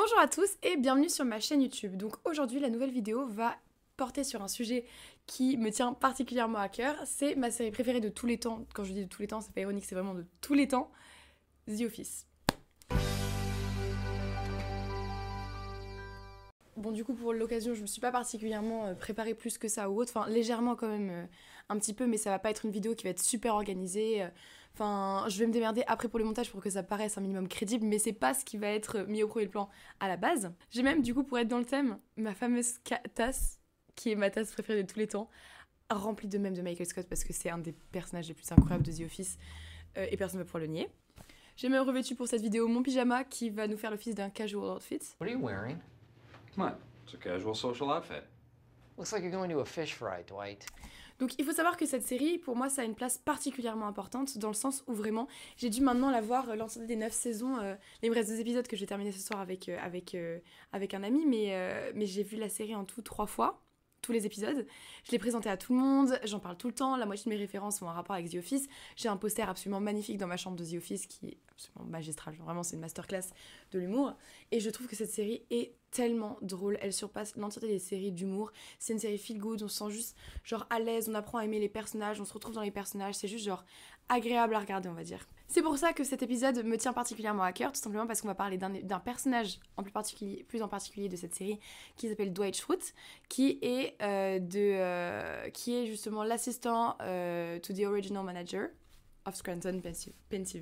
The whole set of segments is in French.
Bonjour à tous et bienvenue sur ma chaîne YouTube. Donc aujourd'hui la nouvelle vidéo va porter sur un sujet qui me tient particulièrement à cœur, c'est ma série préférée de tous les temps. Quand je dis de tous les temps, c'est pas ironique, c'est vraiment de tous les temps, The Office. Bon du coup pour l'occasion je me suis pas particulièrement euh, préparée plus que ça ou autre, enfin légèrement quand même euh, un petit peu mais ça va pas être une vidéo qui va être super organisée, euh, Enfin, je vais me démerder après pour le montage pour que ça paraisse un minimum crédible, mais c'est pas ce qui va être mis au premier plan à la base. J'ai même, du coup, pour être dans le thème, ma fameuse tasse, qui est ma tasse préférée de tous les temps, remplie de même de Michael Scott parce que c'est un des personnages les plus incroyables de The Office euh, et personne ne va pouvoir le nier. J'ai même revêtu pour cette vidéo mon pyjama qui va nous faire l'office d'un casual outfit. What are you wearing? Come it's a casual social outfit. Looks like you're going to a fish fry, Dwight. Donc il faut savoir que cette série, pour moi, ça a une place particulièrement importante dans le sens où vraiment, j'ai dû maintenant la voir, euh, l'ensemble des 9 saisons, euh, les restes des épisodes que j'ai terminé ce soir avec, euh, avec, un ami, mais, mais j'ai vu la série en tout trois fois tous les épisodes. Je les présenté à tout le monde, j'en parle tout le temps, la moitié de mes références ont un rapport avec The Office. J'ai un poster absolument magnifique dans ma chambre de The Office qui est absolument magistral, vraiment c'est une masterclass de l'humour. Et je trouve que cette série est tellement drôle, elle surpasse l'entièreté des séries d'humour. C'est une série feel good, on se sent juste genre à l'aise, on apprend à aimer les personnages, on se retrouve dans les personnages, c'est juste genre agréable à regarder, on va dire. C'est pour ça que cet épisode me tient particulièrement à cœur, tout simplement parce qu'on va parler d'un personnage en plus, particulier, plus en particulier de cette série qui s'appelle Dwight Schrute, qui est, euh, de, euh, qui est justement l'assistant euh, to the original manager, of Scranton, pensive,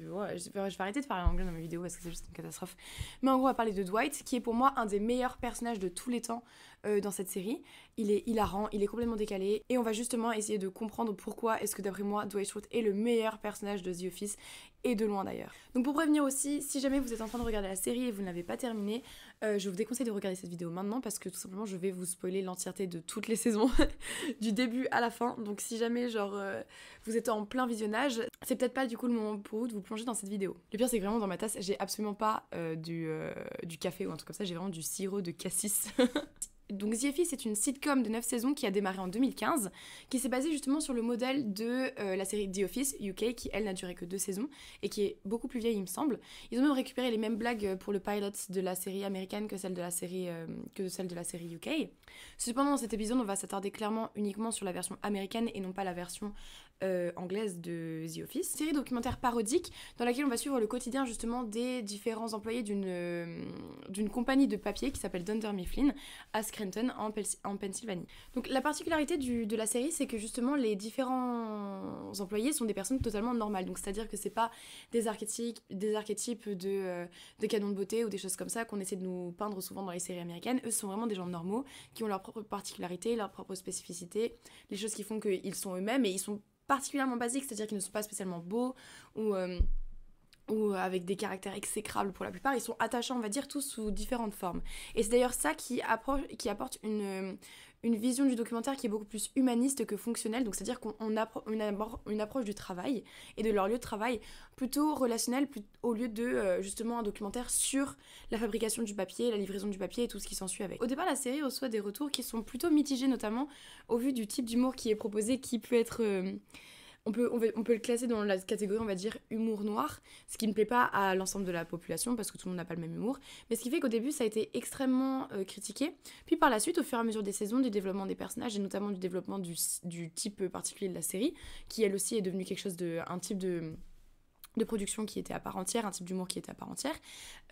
Je je vais arrêter de parler anglais dans mes vidéos parce que c'est juste une catastrophe. Mais en gros, on va parler de Dwight, qui est pour moi un des meilleurs personnages de tous les temps euh, dans cette série. Il est hilarant, il est complètement décalé. Et on va justement essayer de comprendre pourquoi est-ce que d'après moi, Dwight Schrute est le meilleur personnage de The Office, et de loin d'ailleurs. Donc pour prévenir aussi, si jamais vous êtes en train de regarder la série et vous ne l'avez pas terminée, euh, je vous déconseille de regarder cette vidéo maintenant parce que tout simplement je vais vous spoiler l'entièreté de toutes les saisons du début à la fin. Donc si jamais genre euh, vous êtes en plein visionnage, c'est peut-être pas du coup le moment pour vous de vous plonger dans cette vidéo. Le pire c'est que vraiment dans ma tasse j'ai absolument pas euh, du, du café ou un truc comme ça, j'ai vraiment du sirop de cassis. Donc The Office c'est une sitcom de 9 saisons qui a démarré en 2015, qui s'est basée justement sur le modèle de euh, la série The Office UK, qui elle n'a duré que 2 saisons et qui est beaucoup plus vieille, il me semble. Ils ont même récupéré les mêmes blagues pour le pilot de la série américaine que celle de la série euh, que celle de la série UK. Cependant, dans cet épisode, on va s'attarder clairement uniquement sur la version américaine et non pas la version euh, anglaise de The Office. Série documentaire parodique dans laquelle on va suivre le quotidien justement des différents employés d'une euh, compagnie de papier qui s'appelle Dunder Mifflin à Scranton en, en Pennsylvanie. Donc la particularité de la série c'est que justement les différents employés sont des personnes totalement normales. Donc c'est-à-dire que c'est pas des archétypes, des archétypes de, euh, de canons de beauté ou des choses comme ça qu'on essaie de nous peindre souvent dans les séries américaines. Eux sont vraiment des gens normaux qui ont leurs propres particularités, leurs propres spécificités, les choses qui font qu'ils sont eux-mêmes et ils sont particulièrement basiques, c'est-à-dire qu'ils ne sont pas spécialement beaux ou, euh, ou euh, avec des caractères exécrables pour la plupart, ils sont attachants, on va dire, tous sous différentes formes. Et c'est d'ailleurs ça qui, approche, qui apporte une, une vision du documentaire qui est beaucoup plus humaniste que fonctionnelle, donc c'est-à-dire qu'on a une, approche du travail et de leur lieu de travail plutôt relationnel au lieu de euh, justement un documentaire sur la fabrication du papier, la livraison du papier et tout ce qui s'ensuit avec. Au départ, la série reçoit des retours qui sont plutôt mitigés, notamment au vu du type d'humour qui est proposé, qui peut être euh, on peut, le classer dans la catégorie, on va dire, humour noir, ce qui ne plaît pas à l'ensemble de la population parce que tout le monde n'a pas le même humour, mais ce qui fait qu'au début ça a été extrêmement euh, critiqué, puis par la suite, au fur et à mesure des saisons, du développement des personnages et notamment du développement du, type particulier de la série, qui elle aussi est devenue quelque chose de. un type de production qui était à part entière, un type d'humour qui était à part entière,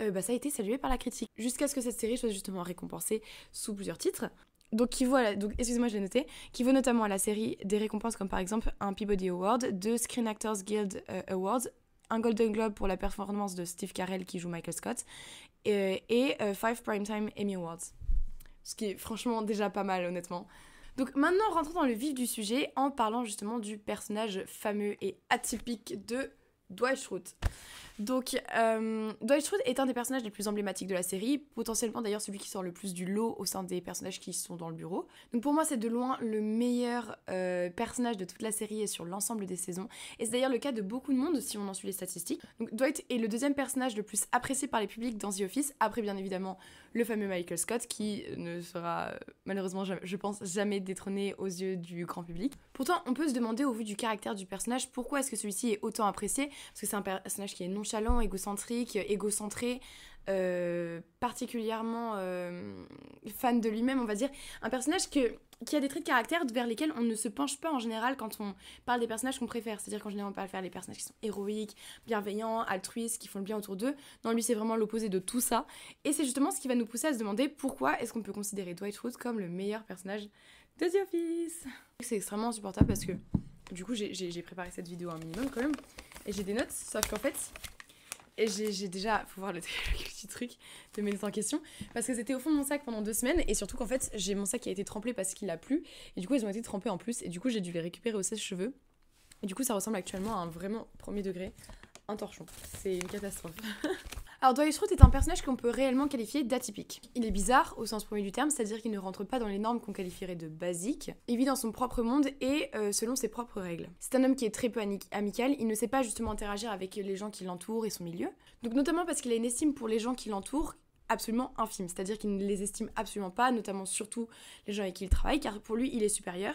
euh, bah, ça a été salué par la critique, jusqu'à ce que cette série soit justement récompensée sous plusieurs titres donc qui vaut, donc excusez-moi, je l'ai noté, qui vaut notamment à la série des récompenses comme par exemple un Peabody Award, deux Screen Actors Guild euh, Awards, un Golden Globe pour la performance de Steve Carell qui joue Michael Scott euh, et, et euh, five Primetime Emmy Awards. Ce qui est franchement déjà pas mal honnêtement. Donc maintenant rentrons dans le vif du sujet en parlant justement du personnage fameux et atypique de Dwight Schrute. Donc, euh, Dwight Schrute est un des personnages les plus emblématiques de la série, potentiellement d'ailleurs celui qui sort le plus du lot au sein des personnages qui sont dans le bureau. Donc pour moi, c'est de loin le meilleur euh, personnage de toute la série et sur l'ensemble des saisons. Et c'est d'ailleurs le cas de beaucoup de monde si on en suit les statistiques. Donc Dwight est le deuxième personnage le plus apprécié par les publics dans The Office, après bien évidemment le fameux Michael Scott qui ne sera euh, malheureusement, je pense, jamais détrôné aux yeux du grand public. Pourtant, on peut se demander au vu du caractère du personnage pourquoi est-ce que celui-ci est autant apprécié, parce que c'est un personnage qui est non chalant, égocentrique, égocentré, euh, particulièrement euh, fan de lui-même, on va dire. Un personnage que, qui a des traits de caractère vers lesquels on ne se penche pas en général quand on parle des personnages qu'on préfère. C'est-à-dire qu'en général, on parle faire les personnages qui sont héroïques, bienveillants, altruistes, qui font le bien autour d'eux. Non, lui, c'est vraiment l'opposé de tout ça. Et c'est justement ce qui va nous pousser à se demander pourquoi est-ce qu'on peut considérer Dwight Root comme le meilleur personnage de The Office. C'est extrêmement insupportable parce que, du coup, j'ai préparé cette vidéo un minimum quand même. Et j'ai des notes, sauf qu'en fait, et j'ai déjà, faut voir le, petit truc de mes en question, parce que c'était au fond de mon sac pendant deux semaines, et surtout qu'en fait, j'ai mon sac qui a été trempé parce qu'il a plu, et du coup, ils ont été trempés en plus, et du coup, j'ai dû les récupérer au sèche-cheveux. Et du coup, ça ressemble actuellement à un vraiment premier degré, un torchon. C'est une catastrophe. Alors Dwight Schrute est un personnage qu'on peut réellement qualifier d'atypique. Il est bizarre au sens premier du terme, c'est-à-dire qu'il ne rentre pas dans les normes qu'on qualifierait de basiques. Il vit dans son propre monde et euh, selon ses propres règles. C'est un homme qui est très peu amical, il ne sait pas justement interagir avec les gens qui l'entourent et son milieu. Donc notamment parce qu'il a une estime pour les gens qui l'entourent absolument infime, c'est-à-dire qu'il ne les estime absolument pas, notamment surtout les gens avec qui il travaille, car pour lui il est supérieur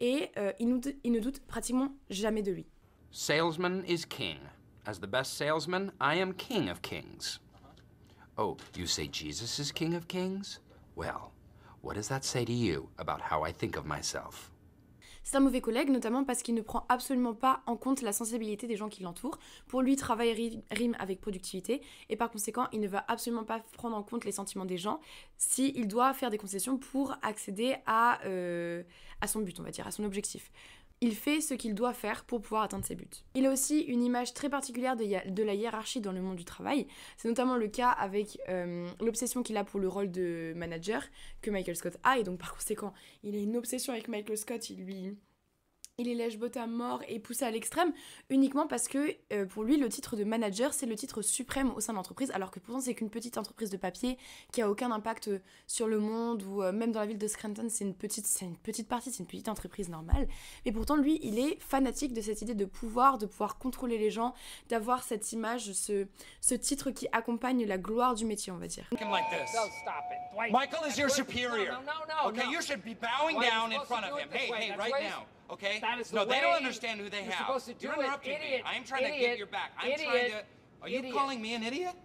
et euh, il, il ne doute pratiquement jamais de lui. Salesman is king of C'est un mauvais collègue, notamment parce qu'il ne prend absolument pas en compte la sensibilité des gens qui l'entourent. Pour lui, travail rime avec productivité, et par conséquent, il ne va absolument pas prendre en compte les sentiments des gens s'il doit faire des concessions pour accéder à euh, son but, on va dire, à son objectif il fait ce qu'il doit faire pour pouvoir atteindre ses buts. Il a aussi une image très particulière de, la hiérarchie dans le monde du travail. C'est notamment le cas avec euh, l'obsession qu'il a pour le rôle de manager que Michael Scott a, et donc par conséquent, il a une obsession avec Michael Scott, il lui il est botte à mort et poussé à l'extrême uniquement parce que euh, pour lui le titre de manager c'est le titre suprême au sein de l'entreprise alors que pourtant c'est qu'une petite entreprise de papier qui a aucun impact euh, sur le monde ou euh, même dans la ville de Scranton c'est une petite c'est une petite partie c'est une petite entreprise normale mais pourtant lui il est fanatique de cette idée de pouvoir de pouvoir contrôler les gens d'avoir cette image ce ce titre qui accompagne la gloire du métier on va dire Michael est your supérieur bowing down in Hey, hey, right idiot?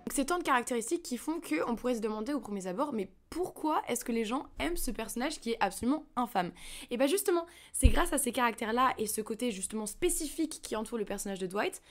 Donc c'est tant de caractéristiques qui font que on pourrait se demander au premier abord, mais pourquoi est-ce que les gens aiment ce personnage qui est absolument infâme Et bien bah, justement, c'est grâce à ces caractères-là et ce côté justement spécifique qui entoure le personnage de Dwight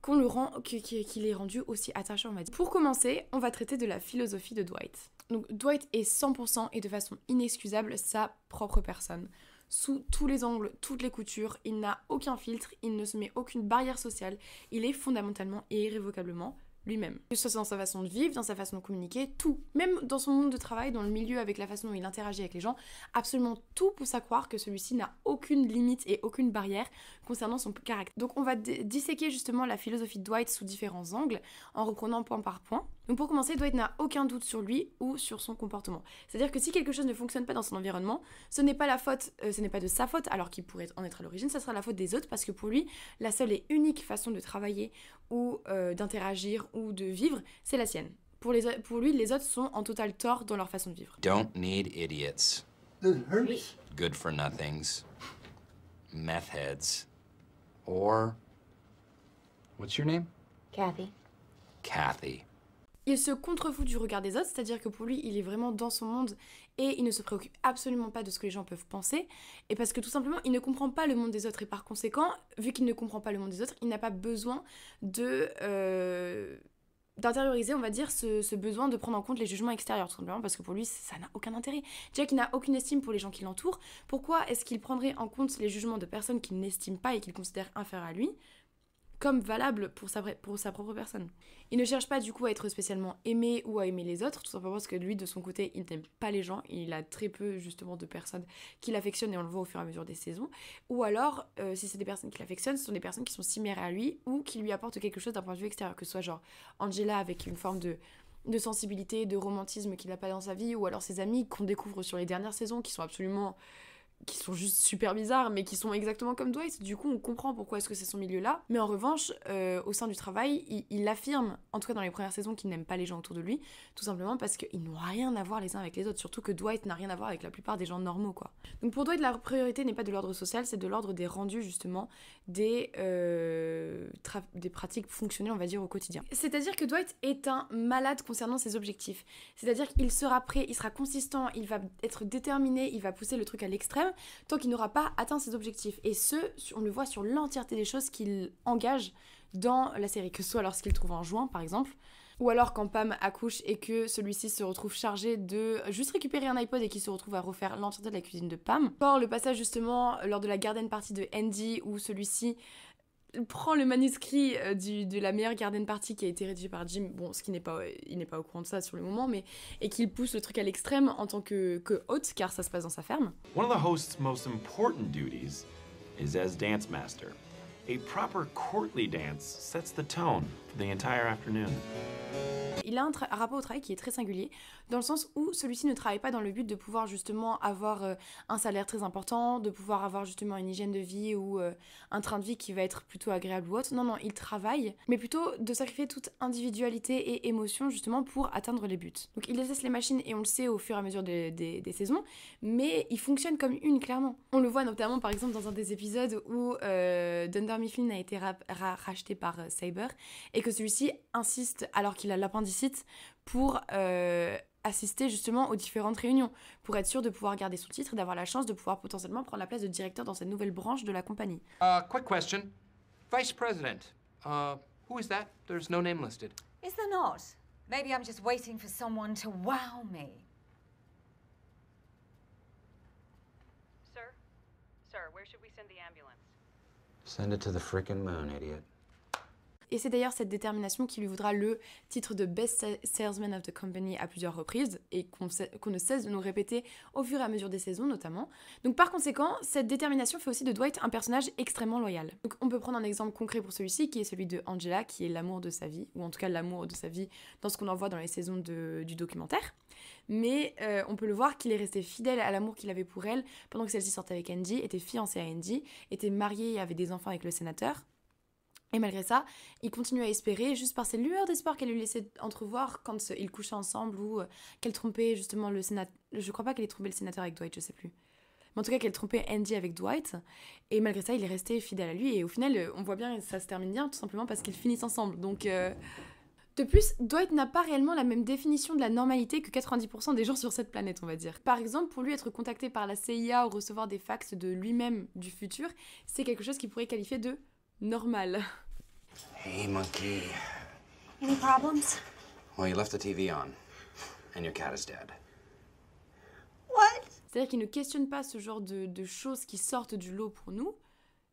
qu'on le rend, qu'il est rendu aussi attachant, on va dire. Pour commencer, on va traiter de la philosophie de Dwight. Donc Dwight est 100% et de façon inexcusable sa propre personne sous tous les angles, toutes les coutures, il n'a aucun filtre, il ne se met aucune barrière sociale, il est fondamentalement et irrévocablement lui-même. Que ce soit dans sa façon de vivre, dans sa façon de communiquer, tout. Même dans son monde de travail, dans le milieu, avec la façon dont il interagit avec les gens, absolument tout pousse à croire que celui-ci n'a aucune limite et aucune barrière concernant son caractère. Donc on va disséquer justement la philosophie de Dwight sous différents angles, en reprenant point par point. Donc pour commencer, Dwight n'a aucun doute sur lui ou sur son comportement. C'est-à-dire que si quelque chose ne fonctionne pas dans son environnement, ce n'est pas la faute, euh, ce n'est pas de sa faute, alors qu'il pourrait en être à l'origine, ce sera la faute des autres parce que pour lui, la seule et unique façon de travailler ou euh, d'interagir ou de vivre, c'est la sienne. Pour, les, pour lui, les autres sont en total tort dans leur façon de vivre. Don't need idiots. Good for nothings. Meth Or what's your name? Cathy. Cathy il se contrefout du regard des autres, c'est-à-dire que pour lui, il est vraiment dans son monde et il ne se préoccupe absolument pas de ce que les gens peuvent penser. Et parce que tout simplement, il ne comprend pas le monde des autres et par conséquent, vu qu'il ne comprend pas le monde des autres, il n'a pas besoin euh, d'intérioriser, on va dire, ce, besoin de prendre en compte les jugements extérieurs, tout simplement, parce que pour lui, ça n'a aucun intérêt. Jack, n'a aucune estime pour les gens qui l'entourent. Pourquoi est-ce qu'il prendrait en compte les jugements de personnes qu'il n'estime pas et qu'il considère inférieures à lui comme valable pour sa, pour sa propre personne. Il ne cherche pas du coup à être spécialement aimé ou à aimer les autres, tout simplement parce que lui, de son côté, il n'aime pas les gens, il a très peu justement de personnes qu'il affectionne et on le voit au fur et à mesure des saisons. Ou alors, euh, si c'est des personnes qu'il affectionne, ce sont des personnes qui sont similaires à lui ou qui lui apportent quelque chose d'un point de vue extérieur, que ce soit genre Angela avec une forme de de sensibilité, de romantisme qu'il n'a pas dans sa vie, ou alors ses amis qu'on découvre sur les dernières saisons, qui sont absolument qui sont juste super bizarres, mais qui sont exactement comme Dwight. Du coup, on comprend pourquoi est-ce que c'est son milieu-là. Mais en revanche, euh, au sein du travail, il, affirme, en tout cas dans les premières saisons, qu'il n'aime pas les gens autour de lui, tout simplement parce qu'ils n'ont rien à voir les uns avec les autres. Surtout que Dwight n'a rien à voir avec la plupart des gens normaux, quoi. Donc pour Dwight, la priorité n'est pas de l'ordre social, c'est de l'ordre des rendus, justement, des, euh, des pratiques fonctionnelles, on va dire, au quotidien. C'est-à-dire que Dwight est un malade concernant ses objectifs. C'est-à-dire qu'il sera prêt, il sera consistant, il va être déterminé, il va pousser le truc à l'extrême tant qu'il n'aura pas atteint ses objectifs. Et ce, on le voit sur l'entièreté des choses qu'il engage dans la série, que ce soit lorsqu'il trouve un joint par exemple, ou alors quand Pam accouche et que celui-ci se retrouve chargé de juste récupérer un iPod et qu'il se retrouve à refaire l'entièreté de la cuisine de Pam. Or, le passage justement lors de la garden party de Andy où celui-ci prend le manuscrit euh, du, de la meilleure garden party qui a été rédigé par Jim, bon, qui n'est pas, il n'est pas au courant de ça sur le moment, mais et qu'il pousse le truc à l'extrême en tant que, que hôte, car ça se passe dans sa ferme. One of the host's most important duties is as dance master. A proper courtly dance sets the tone for the entire afternoon. Il a un, rapport au travail qui est très singulier, dans le sens où celui-ci ne travaille pas dans le but de pouvoir justement avoir euh, un salaire très important, de pouvoir avoir justement une hygiène de vie ou euh, un train de vie qui va être plutôt agréable ou autre. Non, non, il travaille, mais plutôt de sacrifier toute individualité et émotion justement pour atteindre les buts. Donc il laisse les machines et on le sait au fur et à mesure des, saisons, mais il fonctionne comme une clairement. On le voit notamment par exemple dans un des épisodes où euh, Dunder Mifflin a été racheté par Cyber euh, et que celui-ci insiste alors qu'il a l'appendice sollicite pour euh, assister justement aux différentes réunions, pour être sûr de pouvoir garder son titre et d'avoir la chance de pouvoir potentiellement prendre la place de directeur dans cette nouvelle branche de la compagnie. Uh, quick question. Vice President, uh, who is that? There's no name listed. Is there not? Maybe I'm just waiting for someone to wow me. Sir? Sir, where should we send the ambulance? Send it to the freaking moon, idiot. Et c'est d'ailleurs cette détermination qui lui vaudra le titre de Best Salesman of the Company à plusieurs reprises et qu'on ne cesse de nous répéter au fur et à mesure des saisons notamment. Donc par conséquent, cette détermination fait aussi de Dwight un personnage extrêmement loyal. Donc on peut prendre un exemple concret pour celui-ci qui est celui de Angela qui est l'amour de sa vie, ou en tout cas l'amour de sa vie dans ce qu'on en voit dans les saisons du documentaire. Mais euh, on peut le voir qu'il est resté fidèle à l'amour qu'il avait pour elle pendant que celle-ci sortait avec Andy, était fiancée à Andy, était mariée et avait des enfants avec le sénateur. Et malgré ça, il continue à espérer juste par ces lueurs d'espoir qu'elle lui laissait entrevoir quand euh, ils couchaient ensemble ou euh, qu'elle trompait justement le sénateur. Je crois pas qu'elle ait trompé le sénateur avec Dwight, je sais plus. Mais en tout cas, qu'elle trompait Andy avec Dwight. Et malgré ça, il est resté fidèle à lui. Et au final, euh, on voit bien que ça se termine bien, tout simplement parce qu'ils finissent ensemble. Donc. De plus, Dwight n'a pas réellement la même définition de la normalité que 90% des gens sur cette planète, on va dire. Par exemple, pour lui, être contacté par la CIA ou recevoir des fax de lui-même du futur, c'est quelque chose qu'il pourrait qualifier de normal. Hey, monkey. Any problems? Well, you left the TV on, and your cat is dead. C'est-à-dire qu'il ne questionne pas ce genre de, de choses qui sortent du lot pour nous,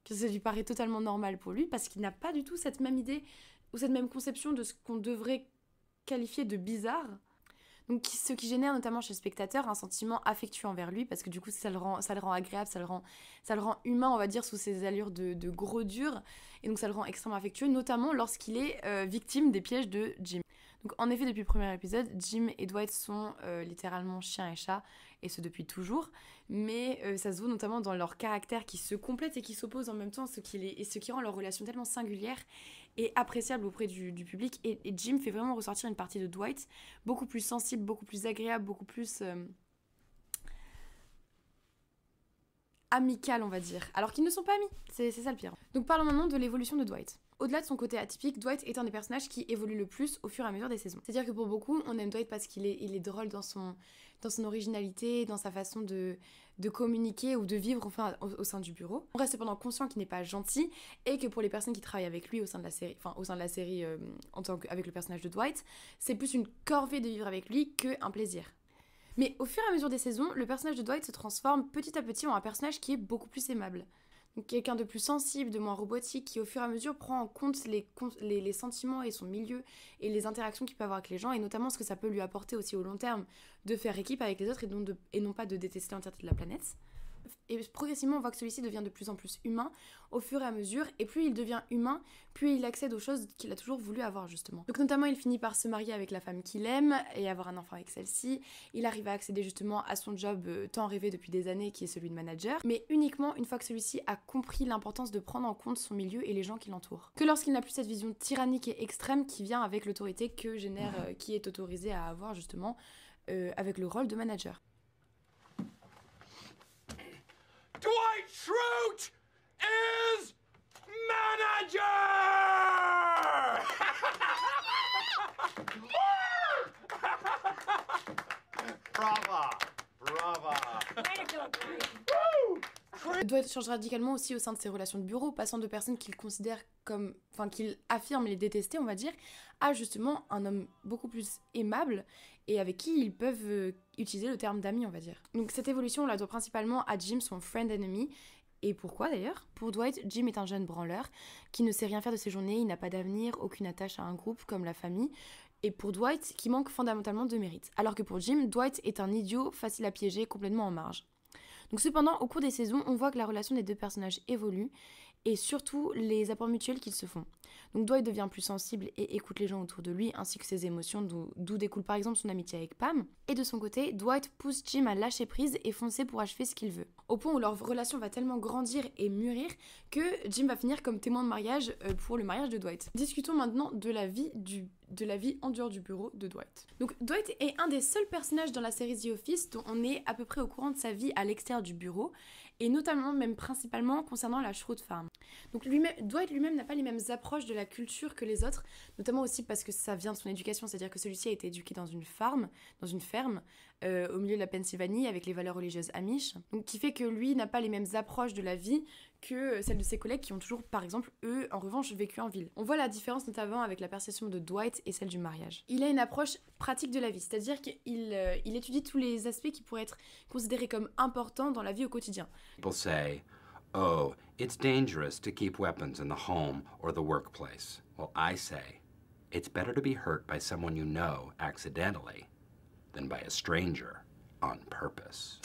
que ça lui paraît totalement normal pour lui, parce qu'il n'a pas du tout cette même idée ou cette même conception de ce qu'on devrait qualifier de bizarre donc ce qui génère notamment chez le spectateur un sentiment affectueux envers lui, parce que du coup ça le rend, ça le rend agréable, ça le rend, ça le rend humain, on va dire, sous ses allures de, gros dur, et donc ça le rend extrêmement affectueux, notamment lorsqu'il est euh, victime des pièges de Jim. Donc en effet, depuis le premier épisode, Jim et Dwight sont euh, littéralement chien et chat et ce depuis toujours, mais euh, ça se voit notamment dans leur caractère qui se complète et qui s'oppose en même temps, ce qui, est et ce qui rend leur relation tellement singulière et appréciable auprès du, public. Et, Jim fait vraiment ressortir une partie de Dwight, beaucoup plus sensible, beaucoup plus agréable, beaucoup plus... Euh, amical, on va dire. Alors qu'ils ne sont pas amis, c'est ça le pire. Donc parlons maintenant de l'évolution de Dwight. Au-delà de son côté atypique, Dwight est un des personnages qui évolue le plus au fur et à mesure des saisons. C'est-à-dire que pour beaucoup, on aime Dwight parce qu'il est, drôle dans son, originalité, dans sa façon de, communiquer ou de vivre enfin, au, sein du bureau. On reste cependant conscient qu'il n'est pas gentil et que pour les personnes qui travaillent avec lui au sein de la série, enfin au sein de la série euh, en tant que, le personnage de Dwight, c'est plus une corvée de vivre avec lui qu'un plaisir. Mais au fur et à mesure des saisons, le personnage de Dwight se transforme petit à petit en un personnage qui est beaucoup plus aimable quelqu'un de plus sensible, de moins robotique, qui au fur et à mesure prend en compte les, les, sentiments et son milieu et les interactions qu'il peut avoir avec les gens, et notamment ce que ça peut lui apporter aussi au long terme de faire équipe avec les autres et, et non pas de détester l'entièreté de la planète et progressivement on voit que celui-ci devient de plus en plus humain au fur et à mesure, et plus il devient humain, plus il accède aux choses qu'il a toujours voulu avoir justement. Donc notamment il finit par se marier avec la femme qu'il aime et avoir un enfant avec celle-ci, il arrive à accéder justement à son job euh, tant rêvé depuis des années qui est celui de manager, mais uniquement une fois que celui-ci a compris l'importance de prendre en compte son milieu et les gens qui l'entourent. Que lorsqu'il n'a plus cette vision tyrannique et extrême qui vient avec l'autorité que génère, euh, qui est autorisé à avoir justement euh, avec le rôle de manager. Dwight Schrute is manager! Bravo! Bravo! Way to go, Woo! Dwight change radicalement aussi au sein de ses relations de bureau, passant de personnes qu'il considère comme. enfin, qu'il affirme les détester, on va dire, à justement un homme beaucoup plus aimable et avec qui ils peuvent euh, utiliser le terme d'ami, on va dire. Donc cette évolution, on la doit principalement à Jim, son friend enemy, et pourquoi d'ailleurs Pour Dwight, Jim est un jeune branleur qui ne sait rien faire de ses journées, il n'a pas d'avenir, aucune attache à un groupe comme la famille, et pour Dwight, qui manque fondamentalement de mérite. Alors que pour Jim, Dwight est un idiot facile à piéger, complètement en marge. Donc cependant, au cours des saisons, on voit que la relation des deux personnages évolue et surtout les apports mutuels qu'ils se font. Donc Dwight devient plus sensible et écoute les gens autour de lui ainsi que ses émotions, d'où découle par exemple son amitié avec Pam. Et de son côté, Dwight pousse Jim à lâcher prise et foncer pour achever ce qu'il veut. Au point où leur relation va tellement grandir et mûrir que Jim va finir comme témoin de mariage euh, pour le mariage de Dwight. Discutons maintenant de la vie du de la vie en dehors du bureau de Dwight. Donc Dwight est un des seuls personnages dans la série The Office dont on est à peu près au courant de sa vie à l'extérieur du bureau et notamment même principalement concernant la Shroud Farm. Donc lui-même, Dwight lui-même n'a pas les mêmes approches de la culture que les autres, notamment aussi parce que ça vient de son éducation, c'est-à-dire que celui-ci a été éduqué dans une dans une ferme, euh, au milieu de la Pennsylvanie, avec les valeurs religieuses amish, donc qui fait que lui n'a pas les mêmes approches de la vie que celle de ses collègues qui ont toujours, par exemple, eux, en revanche, vécu en ville. On voit la différence notamment avec la perception de Dwight et celle du mariage. Il a une approche pratique de la vie, c'est-à-dire qu'il euh, il étudie tous les aspects qui pourraient être considérés comme importants dans la vie au quotidien. People say, oh, it's dangerous to keep weapons in the home or the workplace. Well, I say, it's better to be hurt by someone you know accidentally than by a stranger on purpose.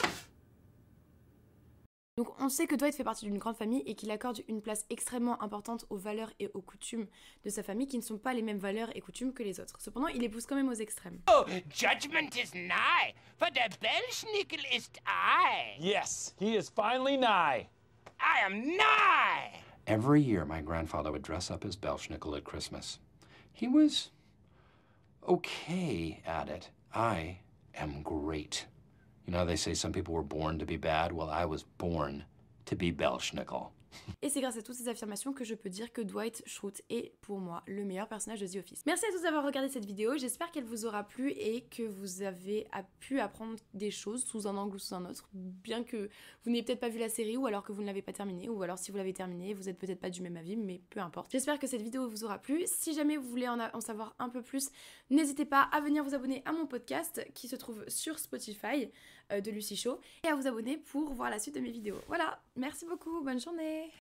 Donc on sait que Dwight fait partie d'une grande famille et qu'il accorde une place extrêmement importante aux valeurs et aux coutumes de sa famille qui ne sont pas les mêmes valeurs et coutumes que les autres. Cependant, il les pousse quand même aux extrêmes. Oh, judgment is nigh, for the Belschnickel is I. Yes, he is finally nigh. I am nigh. Every year, my grandfather would dress up as Belschnickel at Christmas. He was okay at it. I am great. Et c'est grâce à toutes ces affirmations que je peux dire que Dwight Schrute est pour moi le meilleur personnage de The Office. Merci à tous d'avoir regardé cette vidéo, j'espère qu'elle vous aura plu et que vous avez pu apprendre des choses sous un angle ou sous un autre, bien que vous n'ayez peut-être pas vu la série ou alors que vous ne l'avez pas terminée ou alors si vous l'avez terminée, vous n'êtes peut-être pas du même avis, mais peu importe. J'espère que cette vidéo vous aura plu. Si jamais vous voulez en, en savoir un peu plus, n'hésitez pas à venir vous abonner à mon podcast qui se trouve sur Spotify. Euh, de Lucie Chaud et à vous abonner pour voir la suite de mes vidéos. Voilà, merci beaucoup, bonne journée